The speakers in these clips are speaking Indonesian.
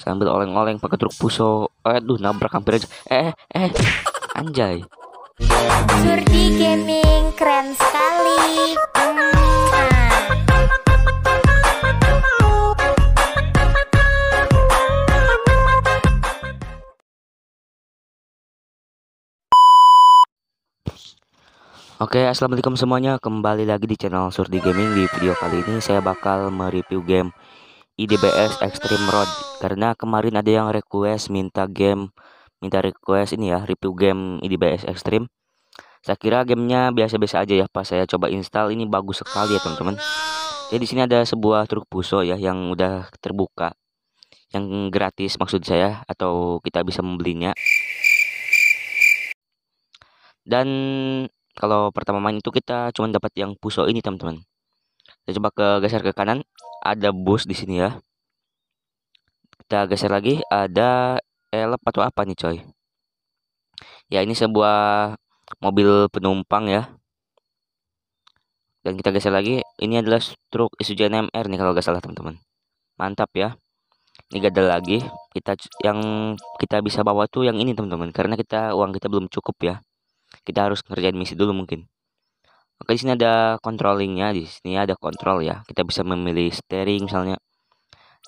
sambil oleng-oleng pakai truk puso aduh nabrak hampir aja eh eh anjay Surdi Gaming keren sekali Oke, okay, assalamualaikum semuanya. Kembali lagi di channel Surdi Gaming. Di video kali ini saya bakal mereview game IDBS Extreme Road karena kemarin ada yang request minta game minta request ini ya review game IDBS Extreme saya kira gamenya biasa-biasa aja ya pas saya coba install ini bagus sekali ya teman-teman jadi sini ada sebuah truk puso ya yang udah terbuka yang gratis maksud saya atau kita bisa membelinya dan kalau pertama main itu kita cuma dapat yang puso ini teman-teman saya coba ke geser ke kanan ada bus di sini ya kita geser lagi ada elep atau apa nih coy ya ini sebuah mobil penumpang ya dan kita geser lagi ini adalah truk Isuzu NMR nih kalau gak salah teman-teman mantap ya ini gak ada lagi kita yang kita bisa bawa tuh yang ini teman-teman karena kita uang kita belum cukup ya kita harus ngerjain misi dulu mungkin Oke di sini ada controllingnya, di sini ada kontrol ya. Kita bisa memilih steering misalnya.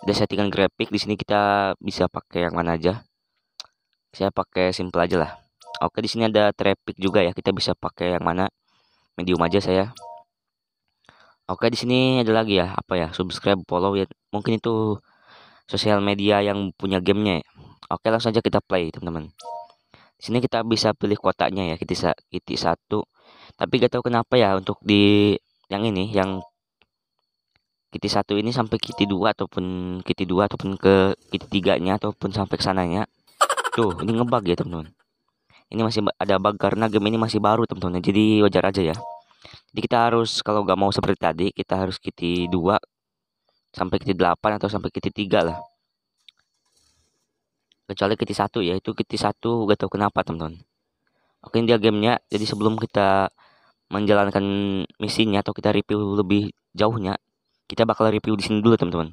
Ada settingan grafik, di sini kita bisa pakai yang mana aja. Saya pakai simple aja lah. Oke, di sini ada traffic juga ya. Kita bisa pakai yang mana? Medium aja saya. Oke, di sini ada lagi ya, apa ya? Subscribe, follow ya. Mungkin itu sosial media yang punya gamenya ya. Oke, langsung aja kita play, teman-teman. Di sini kita bisa pilih kotaknya ya. Kita bisa titik satu tapi gak tahu kenapa ya untuk di yang ini yang kiti satu ini sampai kiti dua ataupun kiti dua ataupun ke kiti tiganya ataupun sampai ke sananya tuh ini ngebug ya teman-teman ini masih ada bug karena game ini masih baru teman-teman jadi wajar aja ya jadi kita harus kalau gak mau seperti tadi kita harus kiti dua sampai kiti delapan atau sampai kiti tiga lah kecuali kiti satu ya itu kiti satu gak tahu kenapa teman-teman Oke ini dia gamenya. Jadi sebelum kita menjalankan misinya atau kita review lebih jauhnya, kita bakal review di sini dulu teman-teman.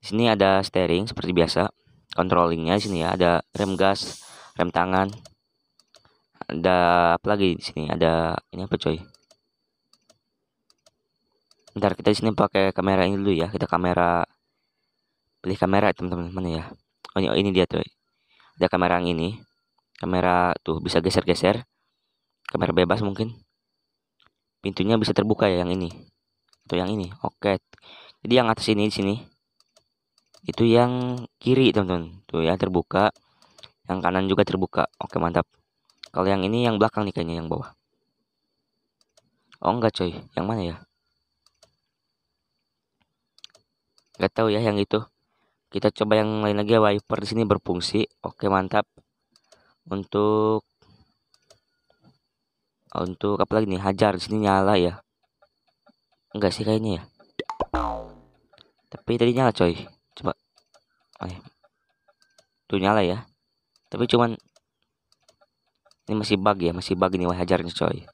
Di sini ada steering seperti biasa, controllingnya di sini ya, ada rem gas, rem tangan, ada apa lagi di sini? Ada ini apa coy? Ntar kita di sini pakai kamera ini dulu ya, kita kamera pilih kamera teman-teman ya? Oh ini, dia tuh, ada kamera yang ini kamera tuh bisa geser-geser kamera bebas mungkin pintunya bisa terbuka ya yang ini atau yang ini oke jadi yang atas ini di sini itu yang kiri teman-teman tuh ya terbuka yang kanan juga terbuka oke mantap kalau yang ini yang belakang nih kayaknya yang bawah oh enggak coy yang mana ya nggak tahu ya yang itu kita coba yang lain lagi ya. wiper di sini berfungsi oke mantap untuk untuk apa lagi nih hajar di sini nyala ya enggak sih kayaknya ya tapi tadi nyala coy coba oh Ay. Ya. tuh nyala ya tapi cuman ini masih bug ya masih bug nih hajarnya coy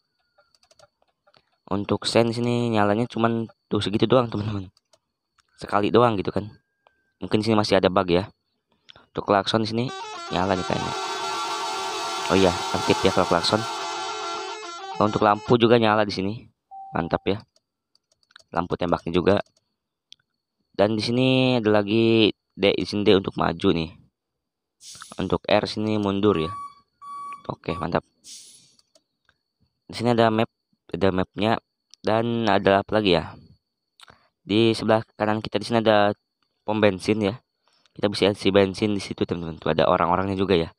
untuk sen sini nyalanya cuman tuh segitu doang teman-teman sekali doang gitu kan mungkin sini masih ada bug ya untuk klakson sini nyala nih kayaknya Oh iya, aktif ya klakson. Oh, untuk lampu juga nyala di sini. Mantap ya. Lampu tembaknya juga. Dan di sini ada lagi D di sini D untuk maju nih. Untuk R sini mundur ya. Oke, mantap. Di sini ada map, ada mapnya dan ada apa lagi ya? Di sebelah kanan kita di sini ada pom bensin ya. Kita bisa isi bensin di situ teman-teman. Ada orang-orangnya juga ya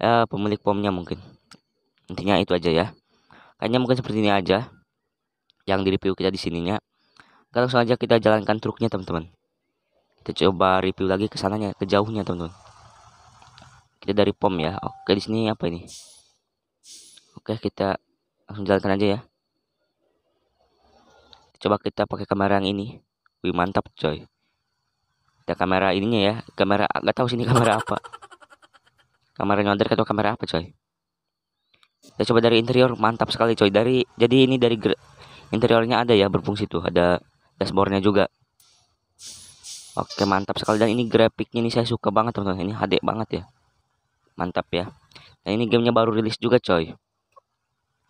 ya, pemilik pomnya mungkin intinya itu aja ya kayaknya mungkin seperti ini aja yang di review kita di sininya kita langsung aja kita jalankan truknya teman-teman kita coba review lagi ke sananya ke jauhnya teman-teman kita dari pom ya oke di sini apa ini oke kita langsung jalankan aja ya coba kita pakai kamera yang ini wih mantap coy kita kamera ininya ya kamera nggak tahu sini kamera apa Kamera nyodek atau kamera apa coy? Kita ya, coba dari interior mantap sekali coy. Dari jadi ini dari interiornya ada ya berfungsi tuh, ada dashboardnya juga. Oke mantap sekali dan ini grafiknya ini saya suka banget teman-teman. Ini HD banget ya. Mantap ya. Nah ini gamenya baru rilis juga coy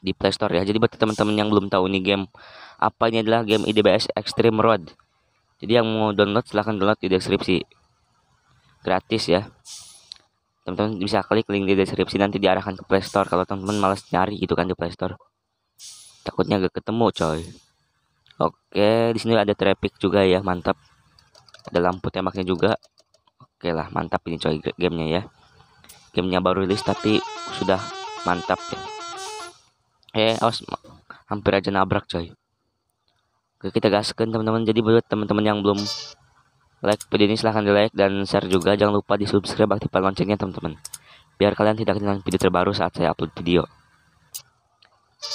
di playstore ya. Jadi buat teman-teman yang belum tahu ini game apa ini adalah game IDBS Extreme Road. Jadi yang mau download silahkan download di deskripsi. Gratis ya teman-teman bisa klik link di deskripsi nanti diarahkan ke playstore kalau teman-teman males nyari gitu kan di playstore takutnya gak ketemu coy oke di sini ada traffic juga ya mantap ada lampu tembaknya juga oke lah mantap ini coy gamenya ya gamenya baru rilis tapi sudah mantap ya eh awas hampir aja nabrak coy oke kita gaskan teman-teman jadi buat teman-teman yang belum like video ini silahkan di like dan share juga jangan lupa di subscribe aktifkan loncengnya teman-teman biar kalian tidak ketinggalan video terbaru saat saya upload video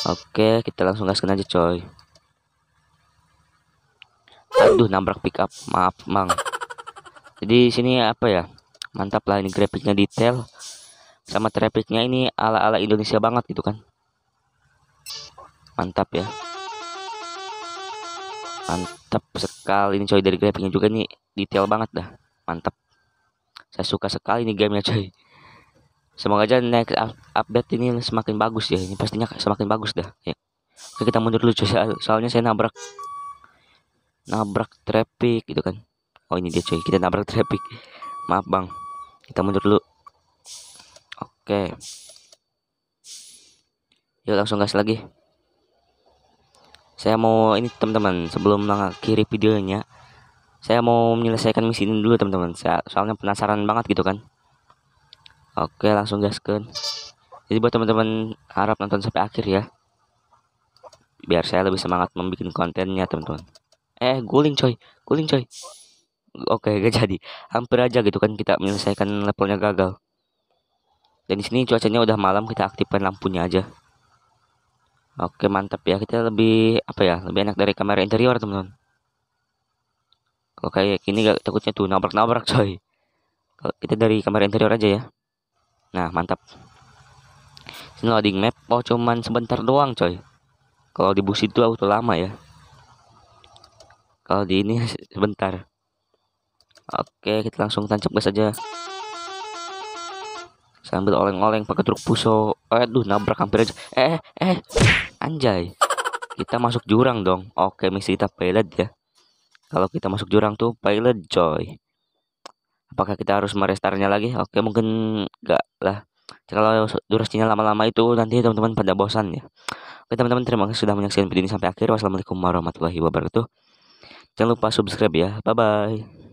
oke kita langsung gaskan aja coy aduh nabrak pickup maaf mang jadi sini apa ya mantap lah ini grafiknya detail sama trafficnya ini ala-ala Indonesia banget gitu kan mantap ya mantap sekali ini coy dari grafiknya juga nih detail banget dah mantap saya suka sekali nih gamenya coy semoga aja next update ini semakin bagus ya ini pastinya semakin bagus dah ya Oke kita mundur dulu coy soalnya saya nabrak nabrak traffic gitu kan oh ini dia coy kita nabrak traffic maaf bang kita mundur dulu oke yuk langsung gas lagi saya mau ini teman-teman sebelum mengakhiri videonya saya mau menyelesaikan misi ini dulu teman-teman soalnya penasaran banget gitu kan oke langsung gas gaskan jadi buat teman-teman harap nonton sampai akhir ya biar saya lebih semangat membuat kontennya teman-teman eh guling coy guling coy oke gak jadi hampir aja gitu kan kita menyelesaikan levelnya gagal dan di sini cuacanya udah malam kita aktifkan lampunya aja Oke mantap ya kita lebih apa ya lebih enak dari kamera interior teman-teman. Kalau kayak gini gak takutnya tuh nabrak-nabrak coy. Kalau kita dari kamera interior aja ya. Nah mantap. Sini loading map oh cuman sebentar doang coy. Kalau di bus itu auto lama ya. Kalau di ini sebentar. Oke kita langsung tancap gas aja. Sambil oleng-oleng pakai truk puso. Aduh nabrak hampir aja. Eh eh. Anjay. Kita masuk jurang dong. Oke, misi kita pilot ya. Kalau kita masuk jurang tuh pilot joy. Apakah kita harus merestarnya lagi? Oke, mungkin enggak lah. Kalau durasinya lama-lama itu nanti teman-teman pada bosan ya. Oke teman-teman terima kasih sudah menyaksikan video ini sampai akhir. Wassalamualaikum warahmatullahi wabarakatuh. Jangan lupa subscribe ya. Bye bye.